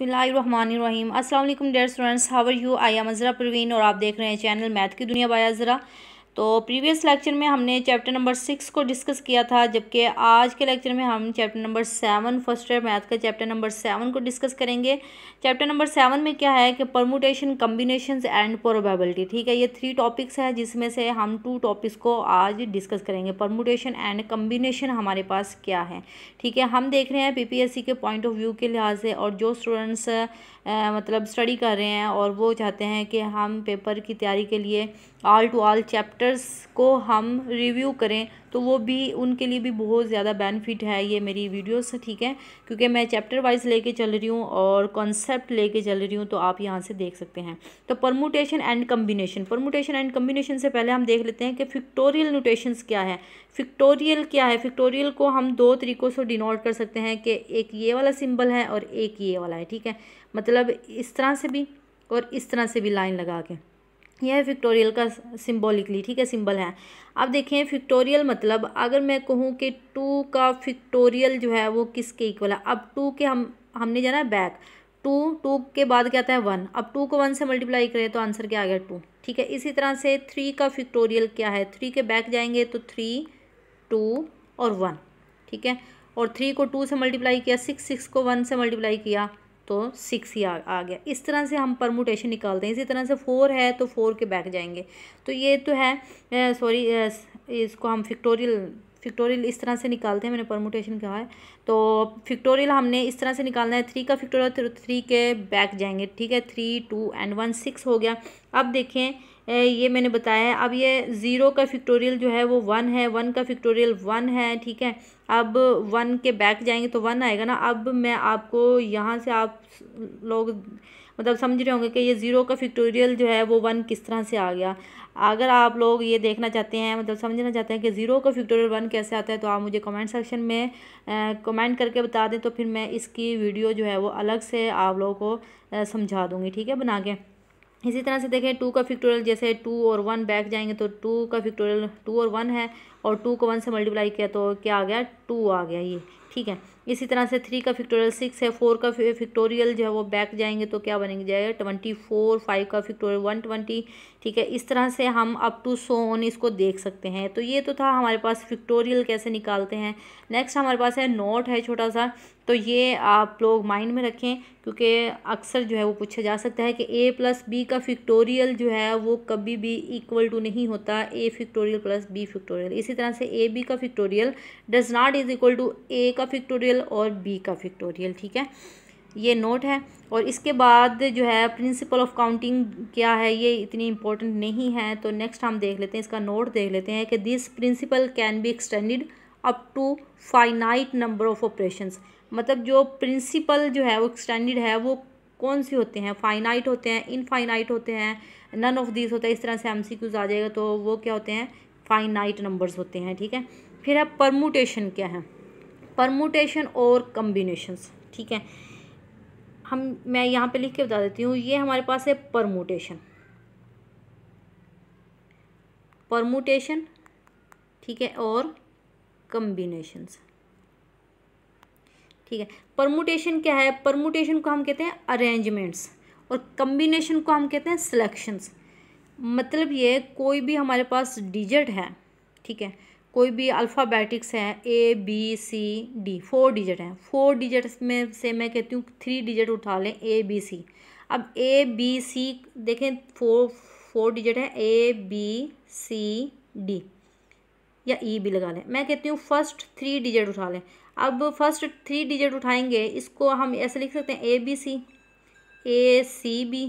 बिसमीम असल dear students how are you I am Azra Parveen और आप देख रहे हैं चैनल मैथ की दुनिया बाया ज़रा तो प्रीवियस लेक्चर में हमने चैप्टर नंबर सिक्स को डिस्कस किया था जबकि आज के लेक्चर में हम chapter number seven first year math का चैप्टर नंबर सेवन को डिस्कस करेंगे चैप्टर नंबर सेवन में क्या है कि परमोटेशन कम्बिनेशन एंड प्रोबेबिलिटी ठीक है ये थ्री टॉपिक्स है जिसमें से हम टू टॉपिक्स को आज डिस्कस करेंगे परमोटेशन एंड कम्बिनेशन हमारे पास क्या है ठीक है हम देख रहे हैं पी के पॉइंट ऑफ व्यू के लिहाज से और जो स्टूडेंट्स मतलब स्टडी कर रहे हैं और वो चाहते हैं कि हम पेपर की तैयारी के लिए ऑल टू ऑल चैप्टर्स को हम रिव्यू करें तो वो भी उनके लिए भी बहुत ज़्यादा बेनिफिट है ये मेरी वीडियोस ठीक है क्योंकि मैं चैप्टर वाइज लेके चल रही हूँ और कॉन्सेप्ट लेके चल रही हूँ तो आप यहाँ से देख सकते हैं तो permutation and combination permutation and combination से पहले हम देख लेते हैं कि फिक्टोरियल नोटेशंस क्या है फिक्टोरियल क्या है फिक्टोरियल को हम दो तरीक़ों से डिनोट कर सकते हैं कि एक ये वाला सिम्बल है और एक ये वाला है ठीक है मतलब इस तरह से भी और इस तरह से भी लाइन लगा के यह फिक्टोरियल का सिंबॉलिकली ठीक है सिंबल है अब देखें फिक्टोरियल मतलब अगर मैं कहूँ कि टू का फिक्टोरियल जो है वो किसके इक्वल है अब टू के हम हमने जाना है बैक टू टू के बाद क्या आता है वन अब टू को वन से मल्टीप्लाई करें तो आंसर क्या आ गया टू ठीक है इसी तरह से थ्री का फिक्टोरियल क्या है थ्री के बैक जाएंगे तो थ्री टू और वन ठीक है और थ्री को टू से मल्टीप्लाई किया सिक्स सिक्स को वन से मल्टीप्लाई किया तो सिक्स ही आ, आ गया इस तरह से हम परमोटेशन निकालते हैं इसी तरह से फोर है तो फोर के बैक जाएंगे तो ये तो है सॉरी इसको हम फिक्टोरियल फिक्टोरियल इस तरह से निकालते हैं मैंने परमोटेशन कहा है तो फिक्टोरियल हमने इस तरह से निकालना है थ्री का फिक्टोरियल थ्री के बैक जाएंगे ठीक है three two and one six हो गया अब देखें ये मैंने बताया है अब ये ज़ीरो का फिक्टोरियल जो है वो वन है वन का फिक्टोरियल वन है ठीक है अब वन के बैक जाएंगे तो वन आएगा ना अब मैं आपको यहाँ से आप लोग मतलब समझ रहे होंगे कि ये ज़ीरो का फिक्टोरियल जो है वो वन किस तरह से आ गया अगर आप लोग ये देखना चाहते हैं मतलब समझना चाहते हैं कि ज़ीरो का फैक्टोरियल वन कैसे आता है तो आप मुझे कमेंट सेक्शन में कमेंट करके बता दें तो फिर मैं इसकी वीडियो जो है वो अलग से आप लोगों को समझा दूँगी ठीक है बना के इसी तरह से देखें टू का फैक्टोरियल जैसे टू और वन बैक जाएंगे तो टू का फैक्टोरियल टू और वन है और टू को वन से मल्टीप्लाई किया तो क्या आ गया टू आ गया ये ठीक है इसी तरह से थ्री का फिक्टोरियल सिक्स है फोर का फिक्टोरियल जो है वो बैक जाएंगे तो क्या बनेंगे जाएगा ट्वेंटी फोर फाइव का फिक्टोरियल वन ट्वेंटी ठीक है इस तरह से हम अप टू सो ऑन इसको देख सकते हैं तो ये तो था हमारे पास फिक्टोरियल कैसे निकालते हैं नेक्स्ट हमारे पास है नोट है छोटा सा तो ये आप लोग माइंड में रखें क्योंकि अक्सर जो है वो पूछा जा सकता है कि ए प्लस बी का फिक्टोरियल जो है वो कभी भी इक्वल टू नहीं होता A factorial plus B factorial इसी तरह से ए बी का factorial does not is equal to A का फिक्टोरियल विक्टोरियल और बी का विक्टोरियल ठीक है ये नोट है और इसके बाद जो है प्रिंसिपल ऑफ काउंटिंग क्या है ये इतनी इंपॉर्टेंट नहीं है तो नेक्स्ट हम देख लेते हैं इसका नोट देख लेते हैं कि this principle can be extended up to finite number of operations मतलब जो प्रिंसिपल जो है वो एक्सटेंडेड है वो कौन सी होते हैं फाइनाइट होते हैं इनफाइनाइट होते हैं नन ऑफ दिस होता है इस तरह से एम सी आ जाएगा तो वो क्या होते हैं फाइनाइट नंबर्स होते हैं ठीक है फिर है परमोटेशन क्या है परमोटेशन और कम्बिनेशंस ठीक है हम मैं यहाँ पे लिख के बता देती हूँ ये हमारे पास है परमोटेशन परमोटेशन ठीक है और कम्बिनेशंस ठीक है परमोटेशन क्या है परमोटेशन को हम कहते हैं अरेंजमेंट्स और कम्बिनेशन को हम कहते हैं सिलेक्शंस मतलब ये कोई भी हमारे पास डिजिट है ठीक है कोई भी अल्फ़ाबेटिक्स हैं A B C D four digit हैं फोर डिजिट्स में से मैं कहती हूँ थ्री डिजिट उठा लें ए बी सी अब ए बी सी देखें फोर फोर डिजिट है ए बी सी डी या ई e भी लगा लें मैं कहती हूँ फर्स्ट थ्री डिजिट उठा लें अब फर्स्ट थ्री डिजिट उठाएंगे इसको हम ऐसे लिख सकते हैं A B C A C B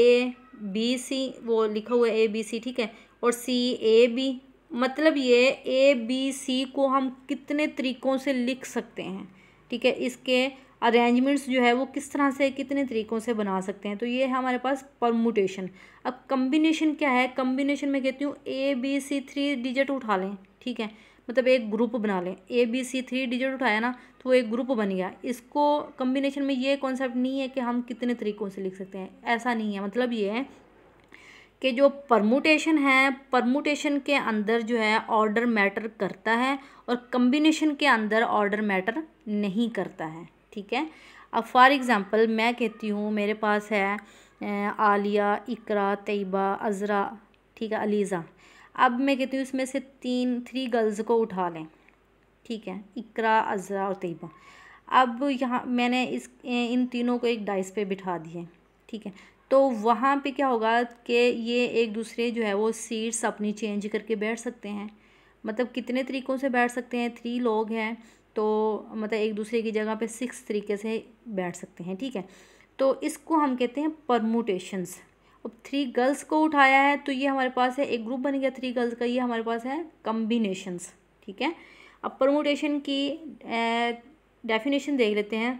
A B C वो लिखा हुआ है ए बी सी ठीक है और सी ए बी मतलब ये ए बी सी को हम कितने तरीक़ों से लिख सकते हैं ठीक है इसके अरेंजमेंट्स जो है वो किस तरह से कितने तरीक़ों से बना सकते हैं तो ये है हमारे पास परमुटेशन अब कम्बिनेशन क्या है कम्बिनेशन में कहती हूँ A B C three digit उठा लें ठीक है मतलब एक ग्रुप बना लें A B C three digit उठाया ना तो एक ग्रुप बन गया इसको कम्बिनेशन में ये कॉन्सेप्ट नहीं है कि हम कितने तरीक़ों से लिख सकते हैं ऐसा नहीं है मतलब ये है कि जो परमोटेशन है परमोटेशन के अंदर जो है ऑर्डर मैटर करता है और कम्बिनेशन के अंदर ऑर्डर मैटर नहीं करता है ठीक है अब फॉर एग्ज़ाम्पल मैं कहती हूँ मेरे पास है आलिया इकरा तयबा अज़रा ठीक है अलीज़ा अब मैं कहती हूँ इसमें से तीन थ्री गर्ल्स को उठा लें ठीक है इकरा अज़रा और तयबा अब यहाँ मैंने इस इन तीनों को एक डाइस पे बिठा दिए ठीक है तो वहाँ पे क्या होगा कि ये एक दूसरे जो है वो सीट्स अपनी चेंज करके बैठ सकते हैं मतलब कितने तरीक़ों से बैठ सकते हैं थ्री लोग हैं तो मतलब एक दूसरे की जगह पे सिक्स तरीके से बैठ सकते हैं ठीक है तो इसको हम कहते हैं परमोटेशंस अब थ्री गर्ल्स को उठाया है तो ये हमारे पास है एक ग्रुप बन गया थ्री गर्ल्स का ये हमारे पास है कम्बिनेशनस ठीक है अब परमोटेशन की डेफिनेशन देख लेते हैं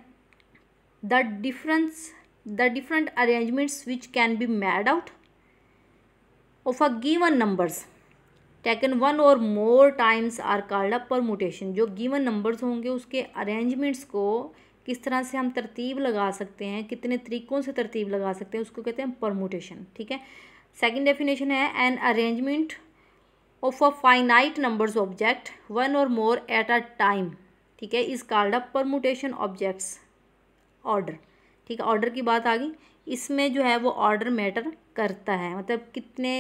the difference the different arrangements which can be made out of a given numbers taken one or more times are called a permutation जो given नंबर्स होंगे उसके अरेंजमेंट्स को किस तरह से हम तरतीब लगा सकते हैं कितने तरीक़ों से तरतीब लगा सकते हैं उसको कहते हैं परमोटेशन ठीक है second डेफिनेशन है an arrangement of a finite numbers object one or more at a time ठीक है इस कार्ड अप परमोटेशन ऑब्जेक्ट्स ऑर्डर ठीक है ऑर्डर की बात आ गई इसमें जो है वो ऑर्डर मैटर करता है मतलब कितने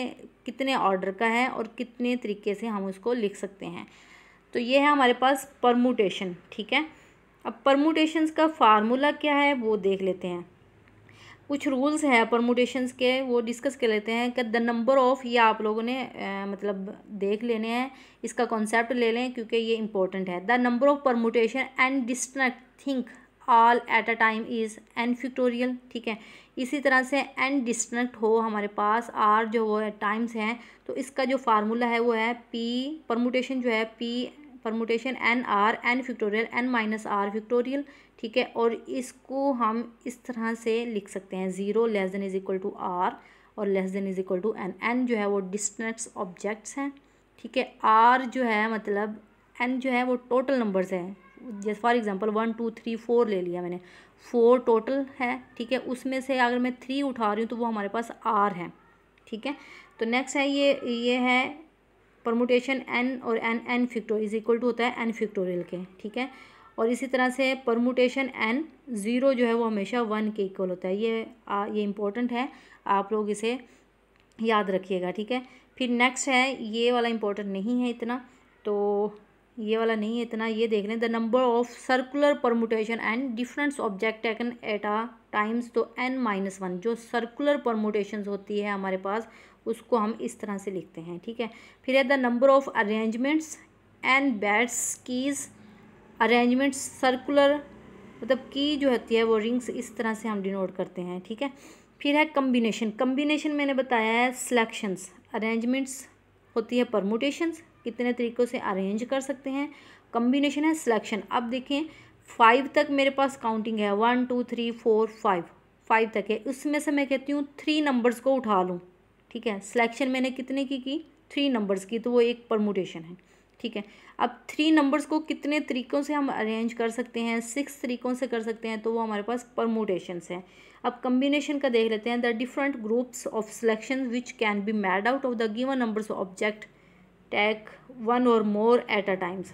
कितने ऑर्डर का है और कितने तरीके से हम उसको लिख सकते हैं तो ये है हमारे पास परमोटेशन ठीक है अब परमूटेशंस का फार्मूला क्या है वो देख लेते हैं कुछ रूल्स हैं परमोटेशंस के वो डिस्कस कर लेते हैं कि द नंबर ऑफ़ ये आप लोगों ने आ, मतलब देख लेने हैं इसका कॉन्सेप्ट ले लें क्योंकि ये इंपॉर्टेंट है the number of permutation and distinct things all at a time is n factorial ठीक है इसी तरह से एन डिस्टनक्ट हो हमारे पास आर जो वो है टाइम्स हैं तो इसका जो फार्मूला है वो है पी परमोटेशन जो है P permutation n r n factorial n minus r factorial ठीक है और इसको हम इस तरह से लिख सकते हैं zero less than is equal to r और less than is equal to n n जो है वो डिस्टेंस ऑब्जेक्ट्स हैं ठीक है आर जो है मतलब एन जो है वो टोटल नंबर्स हैं जैसे for example one two three four ले लिया मैंने फोर टोटल है ठीक है उसमें से अगर मैं थ्री उठा रही हूँ तो वो हमारे पास आर है ठीक है तो नेक्स्ट है ये ये है परमोटेशन एन और n n factorial is equal to होता है एन फिक्टोरियल के ठीक है और इसी तरह से परमोटेशन एन ज़ीरो जो है वो हमेशा वन के इक्वल होता है ये आ, ये इम्पोर्टेंट है आप लोग इसे याद रखिएगा ठीक है फिर नेक्स्ट है ये वाला इम्पोर्टेंट नहीं है इतना तो ये वाला नहीं है इतना ये देख लें the number of circular permutation and different object taken at a times तो एन माइनस वन जो सर्कुलर परमोटेशन होती है हमारे पास उसको हम इस तरह से लिखते हैं ठीक है फिर है the number of arrangements and बैट्स कीज़ अरेंजमेंट्स सर्कुलर मतलब की जो होती है वो रिंग्स इस तरह से हम डिनोट करते हैं ठीक है फिर है कम्बिनेशन कम्बिनेशन मैंने बताया है सिलेक्शंस अरेंजमेंट्स होती है परमोटेशंस कितने तरीक़ों से अरेंज कर सकते हैं कम्बिनेशन है सिलेक्शन अब देखें फाइव तक मेरे पास काउंटिंग है one two three four five five तक है उसमें से मैं कहती हूँ थ्री नंबर्स को उठा लूँ ठीक है सिलेक्शन मैंने कितने की की थ्री नंबर्स की तो वो एक परमोटेशन है ठीक है अब थ्री नंबर्स को कितने तरीक़ों से हम अरेंज कर सकते हैं सिक्स तरीक़ों से कर सकते हैं तो वो हमारे पास परमोटेशंस हैं अब कम्बिनेशन का देख लेते हैं the different groups of selection which can be made out of the given numbers object taken one or more at a times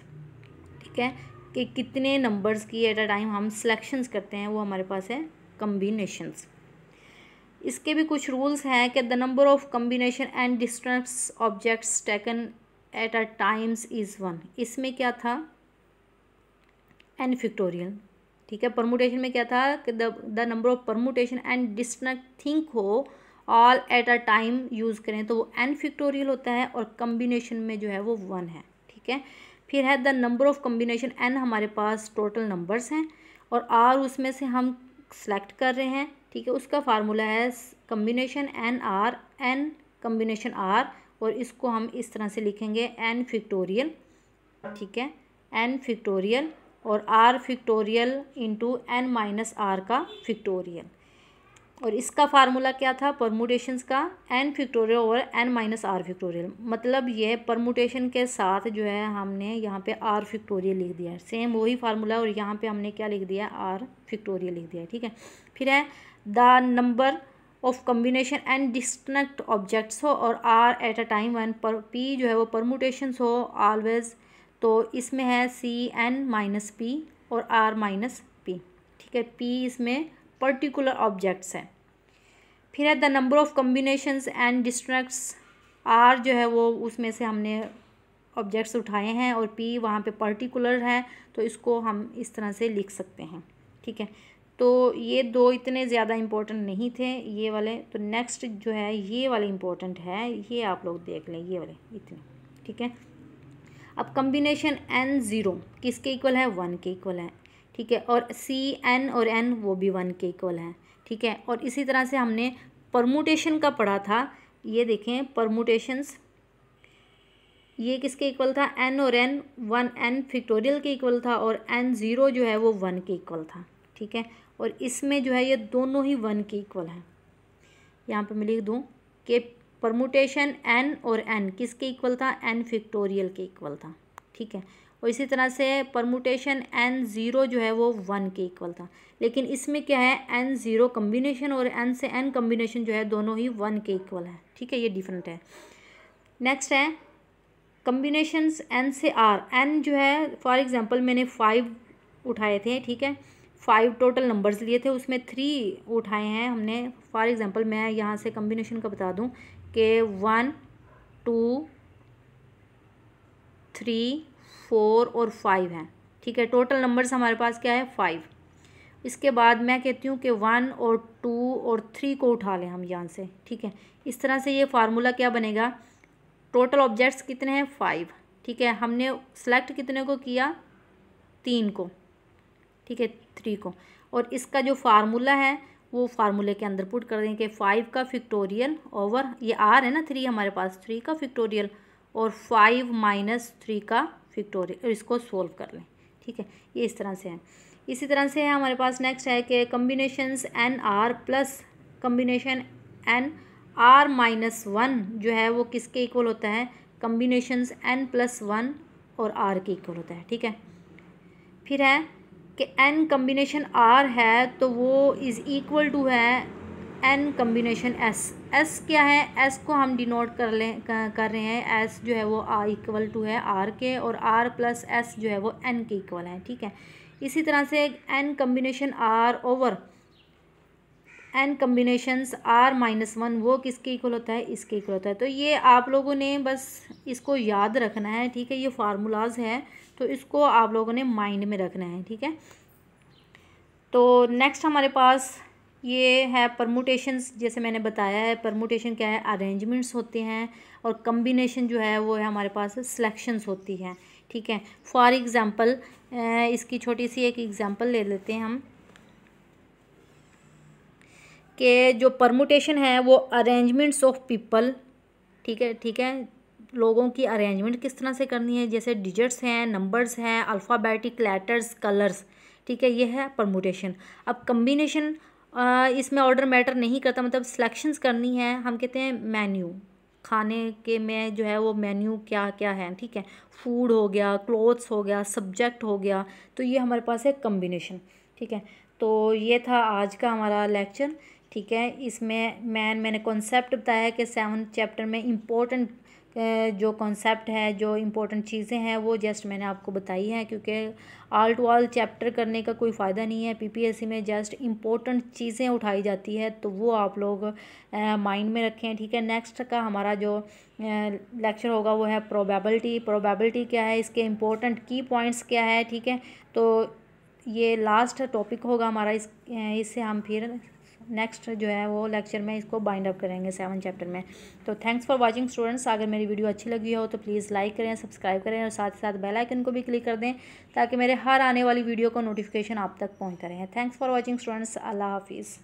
ठीक है कि कितने नंबर्स की एट अ टाइम हम सिलेक्शंस करते हैं वो हमारे पास है कम्बिनेशंस इसके भी कुछ रूल्स हैं कि the number of combination and distinct objects taken at a times is one इसमें क्या था एन फिक्टोरियल ठीक है परमोटेशन में क्या था कि the number of permutation and distinct things हो all at a time use करें तो वो एन फिक्टोरियल होता है और कम्बिनेशन में जो है वो वन है ठीक है फिर है the number of combination n हमारे पास टोटल नंबर्स हैं और आर उसमें से हम सेलेक्ट कर रहे हैं ठीक है उसका फार्मूला है combination n r n combination r और इसको हम इस तरह से लिखेंगे एन फिक्टोरियल ठीक है एन फिक्टोरियल और r factorial into n minus r का फिक्टोरियल और इसका फार्मूला क्या था परमोटेशंस का n factorial over n minus r factorial मतलब यह परमोटेशन के साथ जो है हमने यहाँ पे आर फिक्टोरियल लिख दिया है सेम वही फार्मूला और यहाँ पे हमने क्या लिख दिया आर फिक्टोरियल लिख दिया है ठीक है फिर है the number of combination and distinct objects हो और r at a time when पर पी जो है वो परमोटेशंस हो ऑलवेज तो इसमें है सी एन माइनस पी और आर माइनस पी ठीक है पी इसमें पर्टिकुलर ऑब्जेक्ट्स हैं फिर है the number of combinations and distinct r जो है वो उसमें से हमने ऑब्जेक्ट्स उठाए हैं और पी वहाँ पे पर्टिकुलर है तो इसको हम इस तरह से लिख सकते हैं ठीक है तो ये दो इतने ज़्यादा इम्पोर्टेंट नहीं थे ये वाले तो नेक्स्ट जो है ये वाले इम्पोर्टेंट है ये आप लोग देख लें ये वाले इतने ठीक है अब कम्बिनेशन एन ज़ीरो किसके इक्वल है वन के इक्वल है ठीक है और सी एन और एन वो भी वन के इक्वल हैं ठीक है और इसी तरह से हमने परमोटेशन का पढ़ा था ये देखें परमोटेशंस ये किसके इक्वल था एन और एन वन एन फिक्टोरियल के इक्वल था और एन ज़ीरो जो है वो वन के इक्वल था ठीक है और इसमें जो है ये दोनों ही वन के इक्वल हैं यहाँ पर मैं लिख दूँ कि परमोटेशन एन और एन किसके इक्वल था एन फिक्टोरियल के इक्वल था ठीक है और इसी तरह से परमुटेशन एन ज़ीरो जो है वो वन के इक्वल था लेकिन इसमें क्या है एन ज़ीरो कम्बिनेशन और एन से एन कम्बिनेशन जो है दोनों ही वन के इक्वल है ठीक है ये डिफरेंट है नेक्स्ट है कम्बिनेशनस एन से आर एन जो है फॉर एग्ज़ाम्पल मैंने फाइव उठाए थे ठीक है फाइव टोटल नंबर्स लिए थे उसमें थ्री उठाए हैं हमने फॉर एग्ज़ाम्पल मैं यहाँ से कम्बिनेशन का बता दूँ कि वन टू थ्री फोर और फाइव हैं ठीक है टोटल नंबर्स हमारे पास क्या है फाइव इसके बाद मैं कहती हूँ कि वन और टू और थ्री को उठा लें हम यहाँ से ठीक है इस तरह से ये फार्मूला क्या बनेगा टोटल ऑब्जेक्ट्स कितने हैं फाइव ठीक है हमने सेलेक्ट कितने को किया तीन को ठीक है थ्री को और इसका जो फार्मूला है वो फार्मूले के अंदर पुट कर देंगे फाइव का फिक्टोरियल ओवर ये आर है ना थ्री हमारे पास थ्री का फिक्टोरियल और फाइव माइनस थ्री का फिक्टोरियल इसको सोल्व कर लें ठीक है ये इस तरह से है इसी तरह से है हमारे पास नेक्स्ट है कि combination n r plus combination n r minus one जो है वो किसके इक्वल होता है कम्बिनेशन एन प्लस वन और आर के इक्वल होता है ठीक है फिर है कि एन कम्बिनेशन आर है तो वो इज़ इक्वल टू है एन कम्बिनेशन एस एस क्या है एस को हम डिनोट कर ले कर रहे हैं एस जो है वो आर इक्वल टू है आर के और आर प्लस एस जो है वो एन के इक्वल है ठीक है इसी तरह से n combination r over n combinations r minus one वो किसके इक्वल होता है इसके इक्वल होता है तो ये आप लोगों ने बस इसको याद रखना है ठीक है ये फार्मूलाज है तो इसको आप लोगों ने माइंड में रखना है ठीक है तो नेक्स्ट हमारे पास ये है परमोटेशंस जैसे मैंने बताया है परमोटेशन क्या है अरेंजमेंट्स होते हैं और कम्बिनेशन जो है वो है हमारे पास सिलेक्शंस होती हैं ठीक है फॉर एग्ज़ाम्पल इसकी छोटी सी एक एग्ज़ाम्पल ले लेते हैं हम कि जो परमोटेशन है वो अरेंजमेंट्स ऑफ पीपल ठीक है ठीक है लोगों की अरेंजमेंट किस तरह से करनी है जैसे डिजिट्स हैं नंबर्स हैं अल्फ़ाबेटिक लेटर्स कलर्स ठीक है ये है परमोटेशन अब कम्बिनेशन इसमें ऑर्डर मैटर नहीं करता मतलब सिलेक्शंस करनी है हम कहते हैं मेन्यू खाने के में जो है वो मेन्यू क्या क्या है ठीक है फूड हो गया क्लोथ्स हो गया सब्जेक्ट हो गया तो ये हमारे पास है कम्बिनेशन ठीक है तो ये था आज का हमारा लेक्चर ठीक है इसमें मैन मैंने कॉन्सेप्ट बताया कि सेवन चैप्टर में इम्पोर्टेंट जो कॉन्सेप्ट है जो इम्पोर्टेंट चीज़ें हैं वो जस्ट मैंने आपको बताई हैं क्योंकि ऑल टू ऑल चैप्टर करने का कोई फ़ायदा नहीं है पीपीएससी में जस्ट इम्पोर्टेंट चीज़ें उठाई जाती है तो वो आप लोग माइंड में रखें ठीक है नेक्स्ट का हमारा जो लेक्चर होगा वो है प्रोबेबिलिटी प्रोबेबिलिटी क्या है इसके इम्पोर्टेंट की पॉइंट्स क्या है ठीक है तो ये लास्ट टॉपिक होगा हमारा इस इससे हम फिर नेक्स्ट जो है वो लेक्चर में इसको बाइंड अप करेंगे सेवन चैप्टर में तो थैंक्स फॉर वाचिंग स्टूडेंट्स अगर मेरी वीडियो अच्छी लगी हो तो प्लीज़ लाइक करें सब्सक्राइब करें और साथ ही साथ बेल आइकन को भी क्लिक कर दें ताकि मेरे हर आने वाली वीडियो का नोटिफिकेशन आप तक पहुँचता रहे थैंक्स फॉर वॉचिंग स्टूडेंट्स अल्लाह हाफिज़